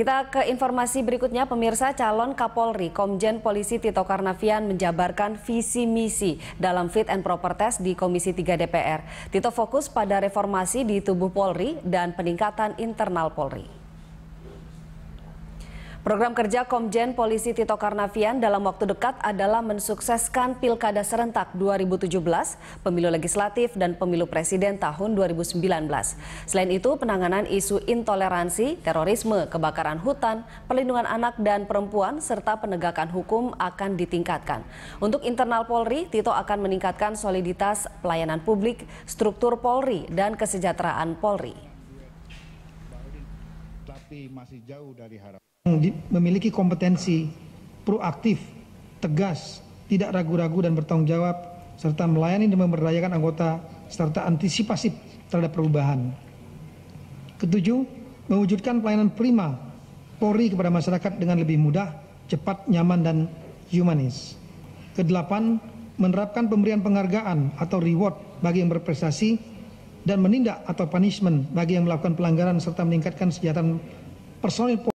Kita ke informasi berikutnya, pemirsa calon Kapolri Komjen Polisi Tito Karnavian menjabarkan visi misi dalam fit and proper test di Komisi 3 DPR. Tito fokus pada reformasi di tubuh Polri dan peningkatan internal Polri. Program kerja Komjen Polisi Tito Karnavian dalam waktu dekat adalah mensukseskan Pilkada Serentak 2017, Pemilu Legislatif, dan Pemilu Presiden tahun 2019. Selain itu, penanganan isu intoleransi, terorisme, kebakaran hutan, perlindungan anak dan perempuan, serta penegakan hukum akan ditingkatkan. Untuk internal Polri, Tito akan meningkatkan soliditas pelayanan publik, struktur Polri, dan kesejahteraan Polri. Tapi masih jauh dari harapan memiliki kompetensi proaktif, tegas, tidak ragu-ragu dan bertanggung jawab, serta melayani dan memberdayakan anggota serta antisipasi terhadap perubahan. Ketujuh, mewujudkan pelayanan prima Polri kepada masyarakat dengan lebih mudah, cepat, nyaman, dan humanis. Kedelapan, menerapkan pemberian penghargaan atau reward bagi yang berprestasi dan menindak atau punishment bagi yang melakukan pelanggaran serta meningkatkan kesejahteraan personil Polri.